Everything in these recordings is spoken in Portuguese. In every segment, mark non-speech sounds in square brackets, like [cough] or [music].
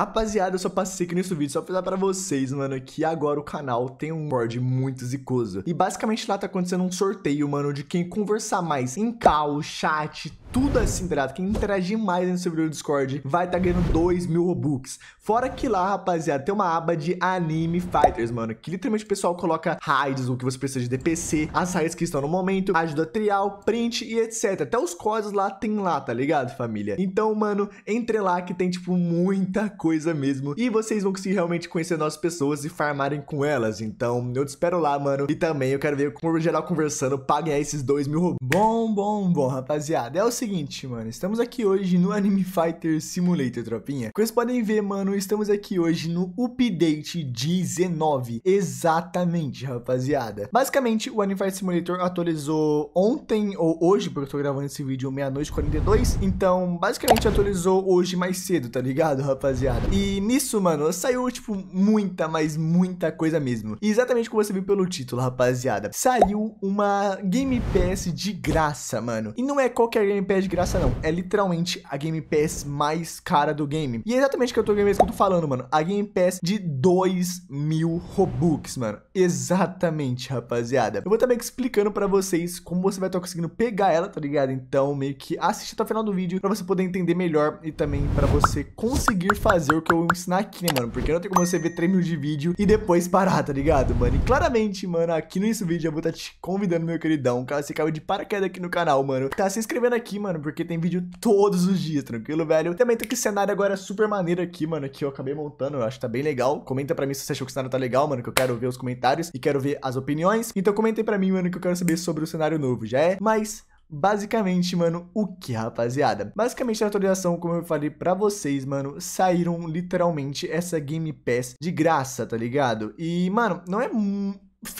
Rapaziada, eu só passei aqui nesse vídeo só pra falar pra vocês, mano, que agora o canal tem um board muito zicoso. E basicamente lá tá acontecendo um sorteio, mano, de quem conversar mais em cal, chat, tudo assim, tá ligado? Quem interagir mais no servidor do Discord vai estar tá ganhando 2 mil Robux. Fora que lá, rapaziada, tem uma aba de Anime Fighters, mano, que literalmente o pessoal coloca raids, o que você precisa de DPC, as raids que estão no momento, ajuda trial, print e etc. Até os códigos lá tem lá, tá ligado, família? Então, mano, entre lá que tem, tipo, muita coisa mesmo. E vocês vão conseguir realmente conhecer nossas pessoas e farmarem com elas. Então, eu te espero lá, mano. E também eu quero ver como geral conversando paguem aí esses 2 mil robux. Bom, bom, bom, rapaziada. É o seguinte seguinte, mano, estamos aqui hoje no Anime Fighter Simulator, tropinha. Como vocês podem ver, mano, estamos aqui hoje no update 19. Exatamente, rapaziada. Basicamente, o Anime Fighter Simulator atualizou ontem ou hoje, porque eu tô gravando esse vídeo meia-noite 42. Então, basicamente, atualizou hoje mais cedo, tá ligado, rapaziada? E nisso, mano, saiu, tipo, muita, mas muita coisa mesmo. E exatamente como você viu pelo título, rapaziada. Saiu uma Game Pass de graça, mano. E não é qualquer Game Pass de graça, não. É literalmente a Game Pass mais cara do game. E é exatamente o que eu tô, é que eu tô falando, mano. A Game Pass de 2 mil Robux, mano. Exatamente, rapaziada. Eu vou também explicando pra vocês como você vai estar tá conseguindo pegar ela, tá ligado? Então, meio que assiste até o final do vídeo pra você poder entender melhor e também pra você conseguir fazer o que eu vou ensinar aqui, né, mano? Porque não tem como você ver 3 mil de vídeo e depois parar, tá ligado, mano? E claramente, mano, aqui nesse vídeo eu vou estar tá te convidando, meu queridão, caso você caiu de paraquedas aqui no canal, mano, tá se inscrevendo aqui, mano, porque tem vídeo todos os dias, tranquilo, velho? Também tô com esse cenário agora super maneiro aqui, mano, que eu acabei montando, eu acho que tá bem legal. Comenta pra mim se você achou que o cenário tá legal, mano, que eu quero ver os comentários e quero ver as opiniões. Então comenta aí pra mim, mano, que eu quero saber sobre o cenário novo, já é? Mas basicamente, mano, o que, rapaziada? Basicamente, a atualização, como eu falei pra vocês, mano, saíram literalmente essa Game Pass de graça, tá ligado? E, mano, não é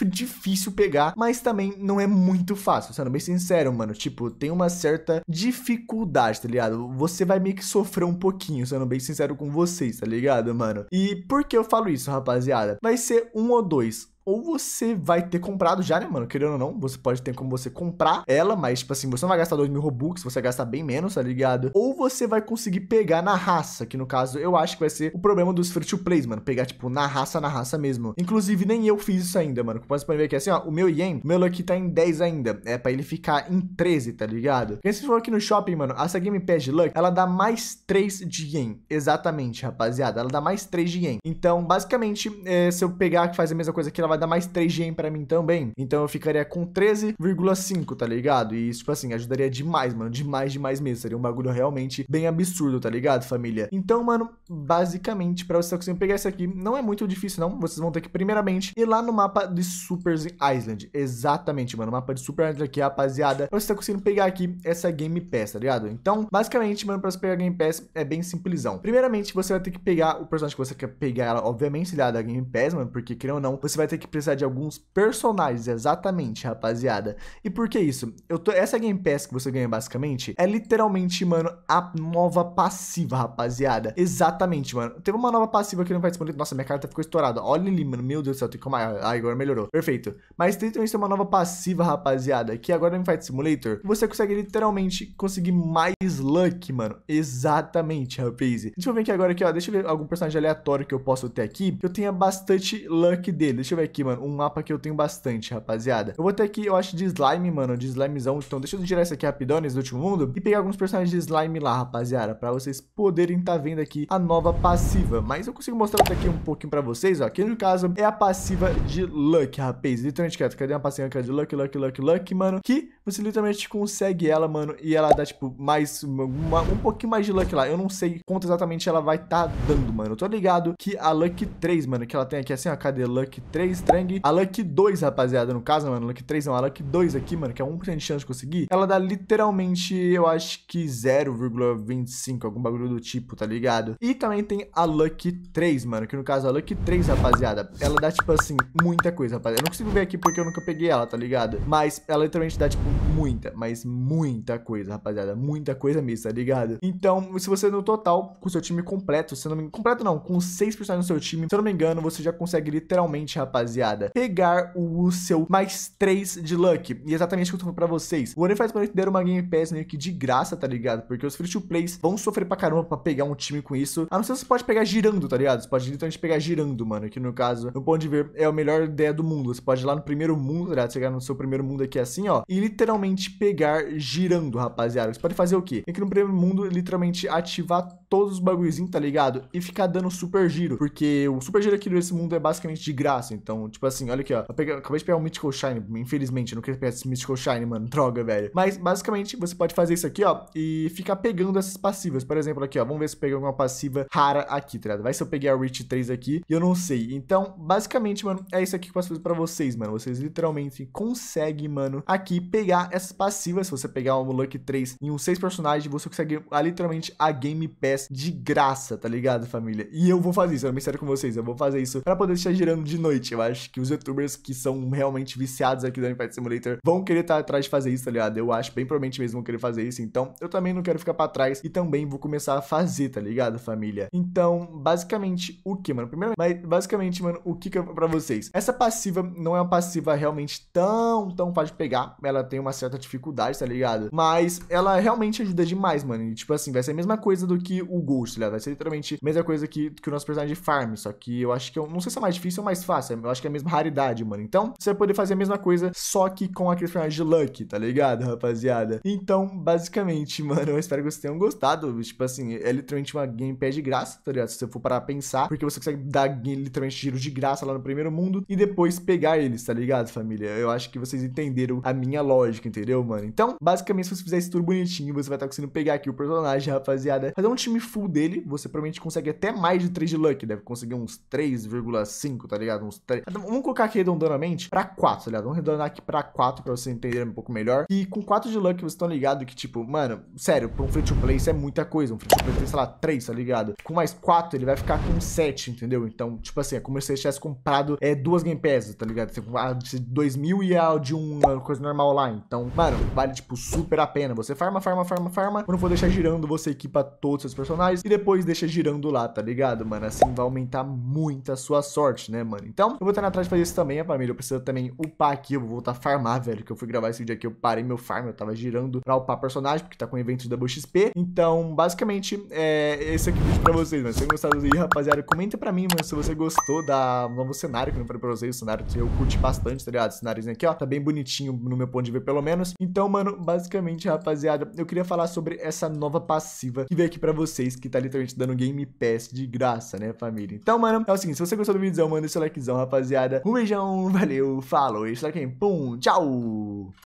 difícil pegar, mas também não é muito fácil, sendo bem sincero, mano. Tipo, tem uma certa dificuldade, tá ligado? Você vai meio que sofrer um pouquinho, sendo bem sincero com vocês, tá ligado, mano? E por que eu falo isso, rapaziada? Vai ser um ou dois ou você vai ter comprado já, né, mano? Querendo ou não, você pode ter como você comprar ela, mas, tipo assim, você não vai gastar 2 mil Robux, você vai gastar bem menos, tá ligado? Ou você vai conseguir pegar na raça, que no caso eu acho que vai ser o problema dos free to plays, mano. Pegar, tipo, na raça, na raça mesmo. Inclusive, nem eu fiz isso ainda, mano. Como vocês podem ver aqui, assim, ó, o meu Yen, meu Lucky tá em 10 ainda. É pra ele ficar em 13, tá ligado? Quem se for aqui no shopping, mano, essa Game Pass de Luck, ela dá mais 3 de Yen. Exatamente, rapaziada. Ela dá mais 3 de Yen. Então, basicamente, é, se eu pegar que faz a mesma coisa que ela vai dar mais 3 gem pra mim também. Então eu ficaria com 13,5, tá ligado? E isso, tipo assim, ajudaria demais, mano. Demais, demais mesmo. Seria um bagulho realmente bem absurdo, tá ligado, família? Então, mano, basicamente, pra vocês conseguirem pegar isso aqui, não é muito difícil, não. Vocês vão ter que, primeiramente, ir lá no mapa de Super Island. Exatamente, mano. mapa de Super Island aqui, rapaziada. Pra você tá conseguindo pegar aqui essa Game Pass, tá ligado? Então, basicamente, mano, pra você pegar a Game Pass é bem simplesão. Primeiramente, você vai ter que pegar o personagem que você quer pegar ela, obviamente, se da Game Pass, mano, porque, querendo ou não, você vai ter que precisa de alguns personagens, exatamente, rapaziada. E por que isso? Eu tô... Essa Game Pass que você ganha, basicamente, é literalmente, mano, a nova passiva, rapaziada. Exatamente, mano. Teve uma nova passiva que não vai disponível. Nossa, minha carta ficou estourada. Olha ali, mano. Meu Deus do céu, tem como... Ah, ah agora melhorou. Perfeito. Mas tem também uma nova passiva, rapaziada, que agora no Fight Simulator, você consegue literalmente conseguir mais luck, mano. Exatamente, rapaziada. Deixa eu ver aqui agora, aqui, ó. Deixa eu ver algum personagem aleatório que eu posso ter aqui, que eu tenha bastante luck dele. Deixa eu ver aqui aqui, mano, um mapa que eu tenho bastante, rapaziada. Eu vou ter aqui, eu acho, de slime, mano, de slimezão. Então deixa eu tirar isso aqui rapidão, nesse último mundo, e pegar alguns personagens de slime lá, rapaziada, pra vocês poderem estar tá vendo aqui a nova passiva. Mas eu consigo mostrar até aqui um pouquinho pra vocês, ó, que no caso é a passiva de Luck, rapaz. Literalmente, quieto, cadê uma passiva é de Luck, Luck, Luck, Luck, mano, que você literalmente consegue ela, mano, e ela dá, tipo, mais, uma, um pouquinho mais de Luck lá. Eu não sei quanto exatamente ela vai estar tá dando, mano. Eu tô ligado que a Luck 3, mano, que ela tem aqui assim, ó, cadê Luck 3? Strang. A Luck 2, rapaziada, no caso, mano. Luck 3 não, a Luck 2 aqui, mano, que é 1% de chance de conseguir. Ela dá literalmente, eu acho que 0,25, algum bagulho do tipo, tá ligado? E também tem a Luck 3, mano, que no caso a Luck 3, rapaziada, ela dá, tipo assim, muita coisa, rapaziada. Eu não consigo ver aqui porque eu nunca peguei ela, tá ligado? Mas ela literalmente dá, tipo, muita, mas muita coisa, rapaziada. Muita coisa mesmo, tá ligado? Então, se você no total, com seu time completo, se não me... engano, Completo não, com seis personagens no seu time, se eu não me engano, você já consegue literalmente, rapaziada, pegar o seu mais três de Luck. E é exatamente o que eu tô falando pra vocês. O Onifaz Planet deram uma Game Pass meio que de graça, tá ligado? Porque os free to plays vão sofrer pra caramba pra pegar um time com isso. A não ser que você pode pegar girando, tá ligado? Você pode literalmente pegar girando, mano. Que no caso, no ponto de ver, é a melhor ideia do mundo. Você pode ir lá no primeiro mundo, tá ligado? Chegar no seu primeiro mundo aqui assim, ó. E literalmente literalmente pegar girando, rapaziada. Você pode fazer o quê? Tem que no primeiro mundo literalmente ativar todos os bagulhozinhos, tá ligado? E ficar dando super giro, porque o super giro aqui nesse mundo é basicamente de graça. Então, tipo assim, olha aqui, ó. Eu, peguei, acabei de pegar um Mythical Shine, infelizmente, eu não queria pegar esse Mythical Shine, mano, [laughs] droga, velho. Mas, basicamente, você pode fazer isso aqui, ó, e ficar pegando essas passivas. Por exemplo, aqui, ó, vamos ver se eu peguei alguma passiva rara aqui, tá ligado? Vai se eu peguei a Reach 3 aqui e eu não sei. Então, basicamente, mano, é isso aqui que eu posso fazer pra vocês, mano. Vocês literalmente conseguem, mano, aqui pegar essas passivas, se você pegar um Lucky 3 em uns 6 personagens, você consegue a, literalmente a Game Pass de graça, tá ligado, família? E eu vou fazer isso, eu me sério com vocês, eu vou fazer isso pra poder estar girando de noite. Eu acho que os youtubers que são realmente viciados aqui do Game Simulator vão querer estar tá atrás de fazer isso, tá ligado? Eu acho bem provavelmente mesmo vão querer fazer isso, então eu também não quero ficar pra trás e também vou começar a fazer, tá ligado, família? Então, basicamente, o que, mano? Primeiro, mas basicamente, mano, o que que eu pra vocês? Essa passiva não é uma passiva realmente tão, tão fácil de pegar, ela tem uma certa dificuldade, tá ligado? Mas ela realmente ajuda demais, mano. E, tipo assim, vai ser a mesma coisa do que o Ghost, tá ligado? Vai ser literalmente a mesma coisa que, que o nosso personagem de Farm, só que eu acho que eu não sei se é mais difícil ou mais fácil, eu acho que é a mesma raridade, mano. Então, você vai poder fazer a mesma coisa, só que com aquele personagem de Luck, tá ligado, rapaziada? Então, basicamente, [laughs] mano, eu espero que vocês tenham gostado. Tipo assim, é literalmente uma gameplay de graça, tá ligado? Se você for parar a pensar, porque você consegue dar literalmente giro de graça lá no primeiro mundo e depois pegar eles, tá ligado, família? Eu acho que vocês entenderam a minha lógica entendeu, mano? Então, basicamente, se você fizer isso tudo bonitinho, você vai estar tá conseguindo pegar aqui o personagem, rapaziada. Fazer um time full dele, você provavelmente consegue até mais de 3 de luck, deve conseguir uns 3,5, tá ligado? Uns 3... Então, vamos colocar aqui redondamente pra 4, tá ligado? Vamos redondar aqui pra 4 pra você entender um pouco melhor. E com 4 de luck, vocês estão ligados que, tipo, mano, sério, pra um free-to-play isso é muita coisa. Um free-to-play tem, sei lá, 3, tá ligado? Com mais 4, ele vai ficar com 7, entendeu? Então, tipo assim, é como se você tivesse comprado é, duas Game Pass, tá ligado? Você, a ah, de 2 mil e a é de uma coisa normal lá, então então, mano, vale, tipo, super a pena. Você farma, farma, farma, farma. Quando for deixar girando, você equipa todos os seus personagens e depois deixa girando lá, tá ligado, mano? Assim vai aumentar muito a sua sorte, né, mano? Então, eu vou estar atrás de fazer isso também, a família. Eu preciso também upar aqui, eu vou voltar a farmar, velho, que eu fui gravar esse vídeo aqui, eu parei meu farm, eu tava girando pra upar personagem, porque tá com evento da XP. Então, basicamente, é esse aqui é o vídeo pra vocês, mano. Se vocês gostaram aí, rapaziada, comenta pra mim, mano, se você gostou da novo cenário que eu falei pra vocês, o cenário que eu curti bastante, tá ligado? Esse cenáriozinho aqui, ó, tá bem bonitinho no meu ponto de ver, pelo menos menos. Então, mano, basicamente, rapaziada, eu queria falar sobre essa nova passiva que veio aqui pra vocês, que tá literalmente dando Game Pass de graça, né, família? Então, mano, é o seguinte, se você gostou do vídeo, manda seu likezão, rapaziada. Um beijão, valeu, falou, e quem? pum, tchau!